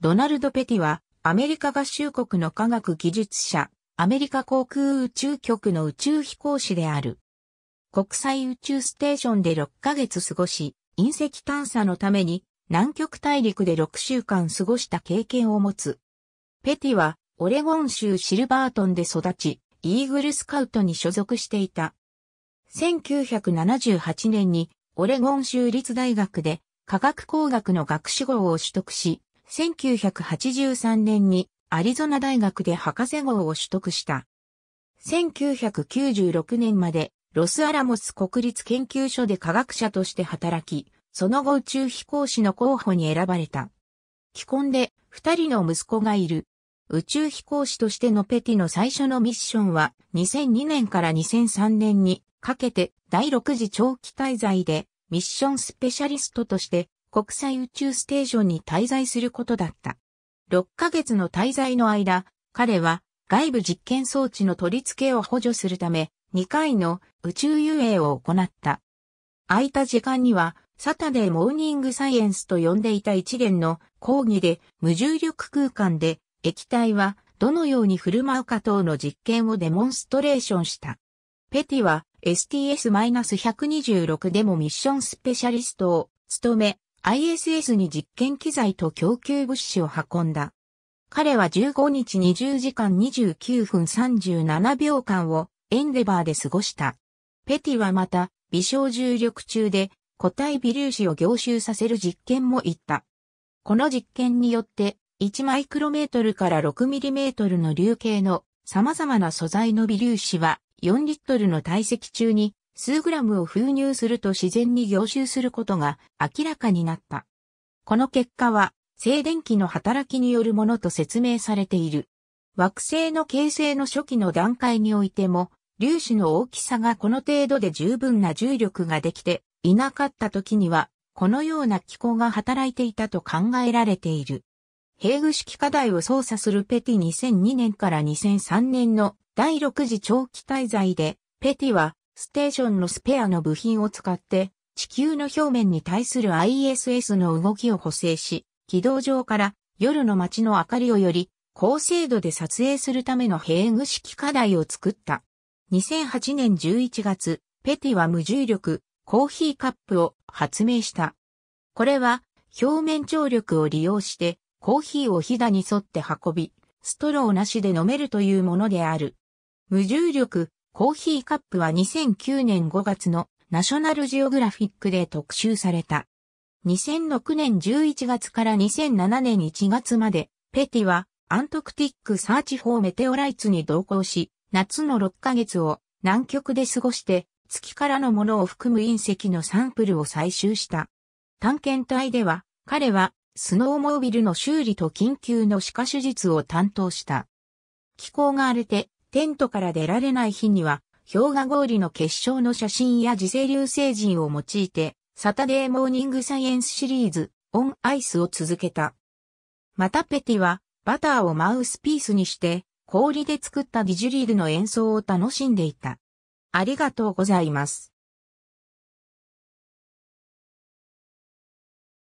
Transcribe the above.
ドナルド・ペティは、アメリカ合衆国の科学技術者、アメリカ航空宇宙局の宇宙飛行士である。国際宇宙ステーションで6ヶ月過ごし、隕石探査のために南極大陸で6週間過ごした経験を持つ。ペティは、オレゴン州シルバートンで育ち、イーグルスカウトに所属していた。1978年にオレゴン州立大学で科学工学の学士号を取得し、1983年にアリゾナ大学で博士号を取得した。1996年までロスアラモス国立研究所で科学者として働き、その後宇宙飛行士の候補に選ばれた。既婚で二人の息子がいる。宇宙飛行士としてのペティの最初のミッションは2002年から2003年にかけて第6次長期滞在でミッションスペシャリストとして国際宇宙ステーションに滞在することだった。6ヶ月の滞在の間、彼は外部実験装置の取り付けを補助するため、2回の宇宙遊泳を行った。空いた時間には、サタデーモーニングサイエンスと呼んでいた一連の講義で無重力空間で液体はどのように振る舞うか等の実験をデモンストレーションした。ペティは STS-126 でもミッションスペシャリストを務め、ISS に実験機材と供給物資を運んだ。彼は15日20時間29分37秒間をエンデバーで過ごした。ペティはまた、微小重力中で固体微粒子を凝集させる実験も行った。この実験によって、1マイクロメートルから6ミリメートルの流形の様々な素材の微粒子は4リットルの体積中に数グラムを封入すると自然に凝集することが明らかになった。この結果は静電気の働きによるものと説明されている。惑星の形成の初期の段階においても、粒子の大きさがこの程度で十分な重力ができていなかった時には、このような気候が働いていたと考えられている。ヘーグ式課題を操作するペティ2002年から2003年の第6次長期滞在で、ペティはステーションのスペアの部品を使って、地球の表面に対する ISS の動きを補正し、軌道上から夜の街の明かりをより高精度で撮影するためのヘー式課題を作った。2008年11月、ペティは無重力、コーヒーカップを発明した。これは表面張力を利用してコーヒーをひだに沿って運び、ストローなしで飲めるというものである。無重力、コーヒーカップは2009年5月のナショナルジオグラフィックで特集された。2006年11月から2007年1月まで、ペティはアントクティックサーチフォーメテオライツに同行し、夏の6ヶ月を南極で過ごして、月からのものを含む隕石のサンプルを採集した。探検隊では、彼はスノーモービルの修理と緊急の歯科手術を担当した。気候が荒れてテントから出られない日には、氷河氷の結晶の写真や自生流星人を用いて、サタデーモーニングサイエンスシリーズ、オンアイスを続けた。またペティは、バターをマウスピースにして、氷で作ったディジュリードの演奏を楽しんでいた。ありがとうございます。